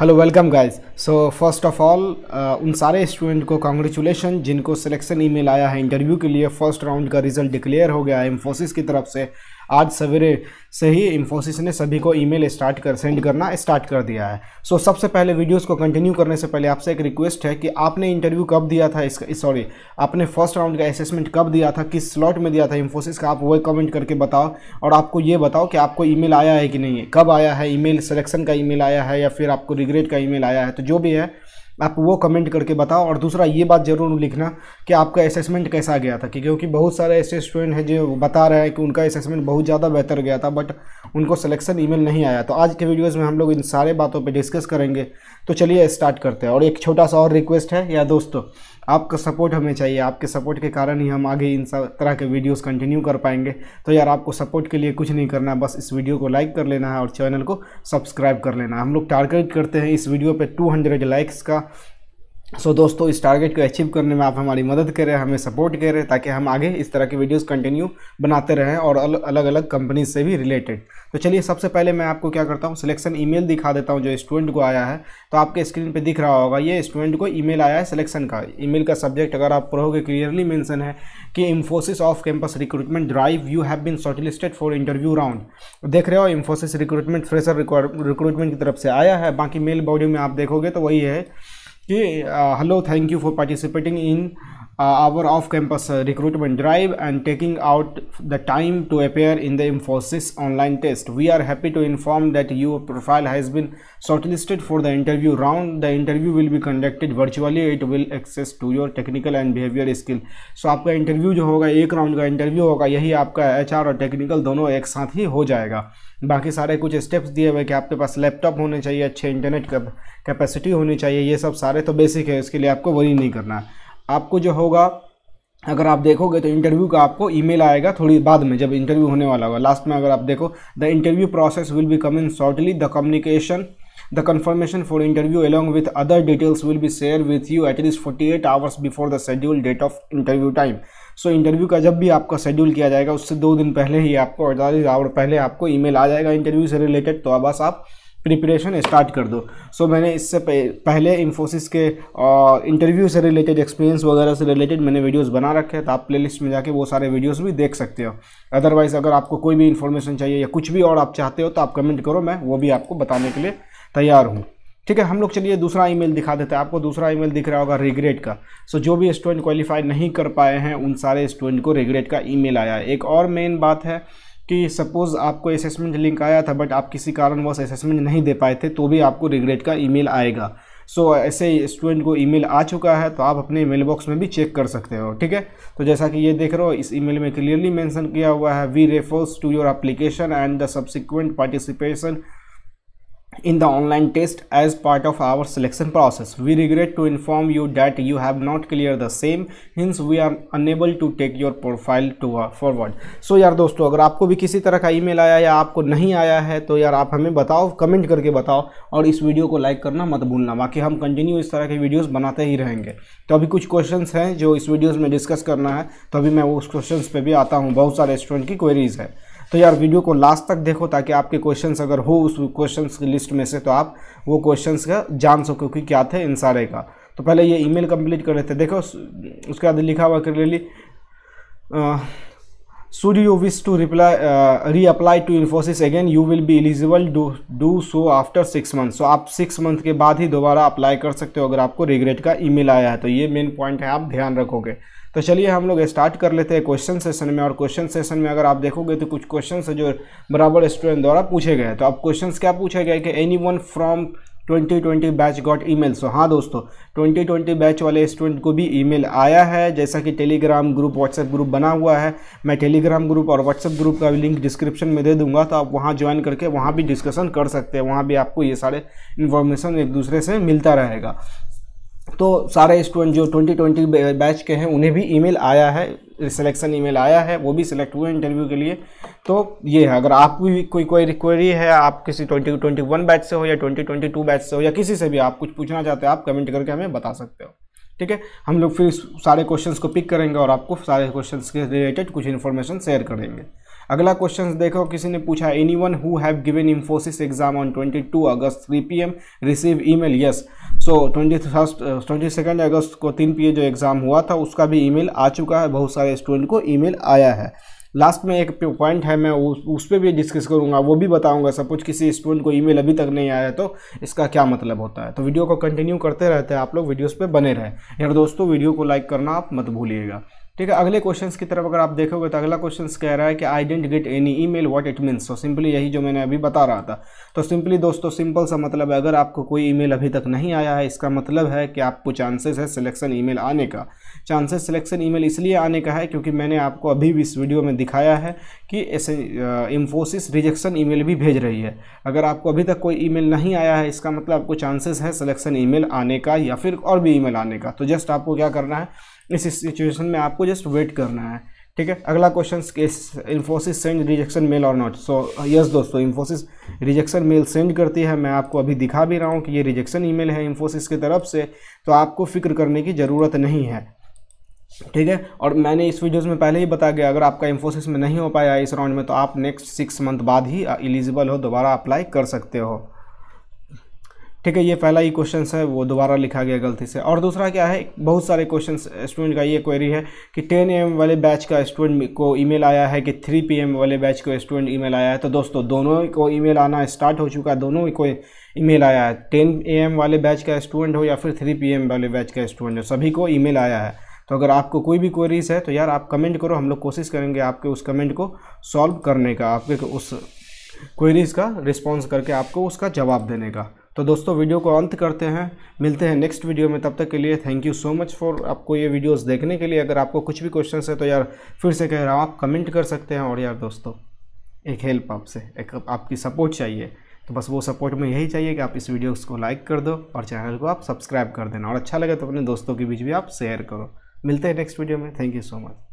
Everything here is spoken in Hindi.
Hello welcome guys so first of all उन सारे स्टूडेंट को कॉन्ग्रेचुलेशन जिनको सिलेक्शन ईमेल आया है इंटरव्यू के लिए फर्स्ट राउंड का रिजल्ट डिक्लेयर हो गया है इन्फोसिस की तरफ से आज सवेरे से ही इन्फोसिस ने सभी को ईमेल स्टार्ट कर सेंड करना स्टार्ट कर दिया है सो so, सबसे पहले वीडियोस को कंटिन्यू करने से पहले आपसे एक रिक्वेस्ट है कि आपने इंटरव्यू कब दिया था इसका सॉरी आपने फर्स्ट राउंड का असेसमेंट कब दिया था किस स्लॉट में दिया था इन्फोसिस का आप वो कमेंट करके बताओ और आपको ये बताओ कि आपको ई आया है कि नहीं कब आया है ई सिलेक्शन का ई आया है या फिर आपको रिग्रेट का ई आया है तो जो भी है आप वो कमेंट करके बताओ और दूसरा ये बात ज़रूर लिखना कि आपका असेसमेंट कैसा गया था कि क्योंकि बहुत सारे ऐसे स्टूडेंट हैं जो बता रहे हैं कि उनका असेसमेंट बहुत ज़्यादा बेहतर गया था बट उनको सिलेक्शन ईमेल नहीं आया तो आज के वीडियोज़ में हम लोग इन सारे बातों पर डिस्कस करेंगे तो चलिए स्टार्ट करते हैं और एक छोटा सा और रिक्वेस्ट है या दोस्तों आपका सपोर्ट हमें चाहिए आपके सपोर्ट के कारण ही हम आगे इन सब तरह के वीडियोस कंटिन्यू कर पाएंगे तो यार आपको सपोर्ट के लिए कुछ नहीं करना बस इस वीडियो को लाइक कर लेना है और चैनल को सब्सक्राइब कर लेना है हम लोग टारगेट करते हैं इस वीडियो पर टू लाइक्स का सो so, दोस्तों इस टारगेट को अचीव करने में आप हमारी मदद करें हमें सपोर्ट करें ताकि हम आगे इस तरह के वीडियोस कंटिन्यू बनाते रहें और अलग अलग कंपनीज से भी रिलेटेड तो चलिए सबसे पहले मैं आपको क्या करता हूँ सिलेक्शन ईमेल दिखा देता हूँ जो स्टूडेंट को आया है तो आपके स्क्रीन पर दिख रहा होगा ये स्टूडेंट को ई आया है सिलेक्शन का ई का सब्जेक्ट अगर आप पढ़ोगे क्लियरली मैंसन है कि Infosys off campus recruitment drive you have been shortlisted for interview round देख रहे हो इन्फोसिस रिक्रूटमेंट फ्रेशर रिक्रूटमेंट की तरफ से आया है बाकी मेल बॉडी में आप देखोगे तो वही है okay uh, hello thank you for participating in uh, our off-campus recruitment drive and taking out the time to appear in the Infosys online test. We are happy to inform that your profile has been shortlisted for the interview round. The interview will be conducted virtually. It will access to your technical and behavior skill. So आपका interview जो होगा एक round का interview होगा यही आपका HR और technical दोनों एक साथ ही हो जाएगा बाकी सारे कुछ स्टेप्स दिए हुए कि आपके पास लैपटॉप होने चाहिए अच्छे इंटरनेट कैपेसिटी होनी चाहिए ये सब सारे तो बेसिक है इसके लिए आपको वही नहीं करना है आपको जो होगा अगर आप देखोगे तो इंटरव्यू का आपको ईमेल आएगा थोड़ी बाद में जब इंटरव्यू होने वाला होगा लास्ट में अगर आप देखो the interview process will be come in shortly the communication confirmation for interview along with other details will be share with you at least forty eight hours before the schedule date of interview time so interview का जब भी आपका शेड्यूल किया जाएगा उससे दो दिन पहले ही आपको अड़तालीस आवर पहले आपको ईमेल आ जाएगा इंटरव्यू से रिलेटेड तो अब बस आप प्रिपरेशन स्टार्ट कर दो सो so, मैंने इससे पहले इन्फोसिस के इंटरव्यू से रिलेटेड एक्सपीरियंस वगैरह से रिलेटेड मैंने वीडियोस बना रखे हैं तो आप प्लेलिस्ट में जाके वो सारे वीडियोस भी देख सकते हो अदरवाइज़ अगर आपको कोई भी इन्फॉर्मेशन चाहिए या कुछ भी और आप चाहते हो तो आप कमेंट करो मैं वो भी आपको बताने के लिए तैयार हूँ ठीक है हम लोग चलिए दूसरा ई दिखा देते हैं आपको दूसरा ई दिख रहा होगा रिग्रेट का सो so, जो भी स्टूडेंट क्वालिफाई नहीं कर पाए हैं उन सारे स्टूडेंट को रिग्रेट का ई आया है एक और मेन बात है कि सपोज़ आपको असेसमेंट लिंक आया था बट आप किसी कारणवश असेसमेंट नहीं दे पाए थे तो भी आपको रिग्रेट का ईमेल आएगा सो so, ऐसे स्टूडेंट को ईमेल आ चुका है तो आप अपने मेल बॉक्स में भी चेक कर सकते हो ठीक है तो जैसा कि ये देख रहे हो इस ईमेल में क्लियरली मेंशन किया हुआ है we refers to your application and the subsequent participation in the online test as part of our selection process. We regret to inform you that you have not cleared the same, hence we are unable to take your profile to uh, forward. So यार दोस्तों अगर आपको भी किसी तरह का ईमेल आया या आपको नहीं आया है तो यार आप हमें बताओ कमेंट करके बताओ और इस वीडियो को लाइक करना मत भूलना बाकी हम कंटिन्यू इस तरह के वीडियोस बनाते ही रहेंगे तो अभी कुछ क्वेश्चंस हैं जो इस वीडियोस में डिस्कस करना है तो अभी मैं उस क्वेश्चंस पे भी आता हूँ बहुत सारे स्टूडेंट की क्वेरीज़ है तो यार वीडियो को लास्ट तक देखो ताकि आपके क्वेश्चंस अगर हो उस क्वेश्चंस की लिस्ट में से तो आप वो क्वेश्चंस का जान सको कि क्या थे इन सारे का तो पहले ये ईमेल कंप्लीट कर लेते देखो उसके बाद लिखा हुआ कर clearly should you wish to reply reapply to Infosys again you will be eligible do do so after six month so आप सिक्स मंथ के बाद ही दोबारा अप्लाई कर सकते हो अगर आपको रिग्रेट का ईमेल आया है तो ये मेन पॉइंट है आप ध्यान रखोगे तो चलिए हम लोग स्टार्ट कर लेते हैं क्वेश्चन सेशन में और क्वेश्चन सेशन में अगर आप देखोगे तो कुछ क्वेश्चन है जो बराबर स्टूडेंट द्वारा पूछे गए तो अब क्वेश्चन क्या पूछे गए कि anyone from 2020 batch got email so हाँ दोस्तों 2020 बैच वाले स्टूडेंट को भी ईमेल आया है जैसा कि टेलीग्राम ग्रुप व्हाट्सएप ग्रुप बना हुआ है मैं टेलीग्राम ग्रुप और व्हाट्सएप ग्रुप का भी लिंक डिस्क्रिप्शन में दे दूंगा तो आप वहाँ ज्वाइन करके वहाँ भी डिस्कशन कर सकते हैं वहाँ भी आपको ये सारे इन्फॉर्मेशन एक दूसरे से मिलता रहेगा तो सारे स्टूडेंट जो 2020 बैच के हैं उन्हें भी ईमेल आया है सिलेक्शन ईमेल आया है वो भी सिलेक्ट हुए इंटरव्यू के लिए तो ये है अगर आप भी कोई कोई रिक्वायरी है आप किसी 2021 बैच से हो या 2022 बैच से हो या किसी से भी आप कुछ पूछना चाहते हैं आप कमेंट करके हमें बता सकते हो ठीक है हम लोग फिर सारे क्वेश्चन को पिक करेंगे और आपको सारे क्वेश्चन के रिलेटेड कुछ इन्फॉर्मेशन शेयर करेंगे अगला क्वेश्चन देखो किसी ने पूछा anyone who have given Infosys exam on twenty two August three P M receive email yes so twenty first twenty second August को तीन पी जो एग्ज़ाम हुआ था उसका भी ई मेल आ चुका है बहुत सारे स्टूडेंट को ई मेल आया है लास्ट में एक पॉइंट है मैं उस, पर भी डिस्कस करूंगा वो भी बताऊंगा कुछ किसी स्टूडेंट को ईमेल अभी तक नहीं आया तो इसका क्या मतलब होता है तो वीडियो को कंटिन्यू करते रहते हैं आप लोग वीडियोस पे बने रहें यार दोस्तों वीडियो को लाइक करना आप मत भूलिएगा ठीक है अगले क्वेश्चंस की तरफ अगर आप देखोगे तो अगला क्वेश्चन कह रहा है कि I didn't get any email what it means तो सिंपली यही जो मैंने अभी बता रहा था तो सिंपली दोस्तों सिंपल सा मतलब है अगर आपको कोई मेल अभी तक नहीं आया है इसका मतलब है कि आपको चांसेस है सिलेक्शन मेल आने का चांसेस सिलेक्शन ईमेल इसलिए आने का है क्योंकि मैंने आपको अभी भी इस वीडियो में दिखाया है कि ऐसे इम्फोसिस रिजेक्शन ईमेल भी भेज रही है अगर आपको अभी तक कोई ईमेल नहीं आया है इसका मतलब आपको चांसेस है सिलेक्शन ईमेल आने का या फिर और भी ईमेल आने का तो जस्ट आपको क्या करना है इस सिचुएशन में आपको जस्ट वेट करना है ठीक है अगला question Infosys send rejection mail और नॉट सो यस दोस्तों इन्फोसिस रिजेक्शन मेल सेंड करती है मैं आपको अभी दिखा भी रहा हूँ कि ये रिजेक्शन ई है इन्फोसिस की तरफ से तो आपको फिक्र करने की ज़रूरत नहीं है ठीक है और मैंने इस वीडियोस में पहले ही बता गया अगर आपका इन्फोसिस में नहीं हो पाया इस राउंड में तो आप नेक्स्ट सिक्स मंथ बाद ही एलिजिबल हो दोबारा अप्लाई कर सकते हो ठीक है ये पहला ही क्वेश्चन है वो दोबारा लिखा गया गलती से और दूसरा क्या है बहुत सारे क्वेश्चन स्टूडेंट का ये क्वेरी है कि 10 एम वाले बैच का स्टूडेंट को ईमेल आया है कि 3 पी वाले बैच को स्टूडेंट ईमेल आया है तो दोस्तों दोनों को ईमेल आना स्टार्ट हो चुका है दोनों को ईमेल आया है टेन एम वाले बैच का स्टूडेंट हो या फिर थ्री पी वाले बैच का स्टूडेंट हो सभी को ई आया है तो अगर आपको कोई भी क्वेरीज है तो यार आप कमेंट करो हम लोग कोशिश करेंगे आपके उस कमेंट को सॉल्व करने का आपके उस क्वेरीज़ का रिस्पॉन्स करके आपको उसका जवाब देने का तो दोस्तों वीडियो को अंत करते हैं मिलते हैं नेक्स्ट वीडियो में तब तक के लिए thank you so much for आपको ये वीडियोस देखने के लिए अगर आपको कुछ भी क्वेश्चन है तो यार फिर से कह रहा हूँ आप कमेंट कर सकते हैं और यार दोस्तों एक हेल्प आपसे एक आपकी सपोर्ट चाहिए तो बस वो सपोर्ट में यही चाहिए कि आप इस वीडियो को लाइक कर दो और चैनल को आप सब्सक्राइब कर देना और अच्छा लगे तो अपने दोस्तों के बीच भी आप शेयर करो मिलते हैं नेक्स्ट वीडियो में थैंक यू सो मच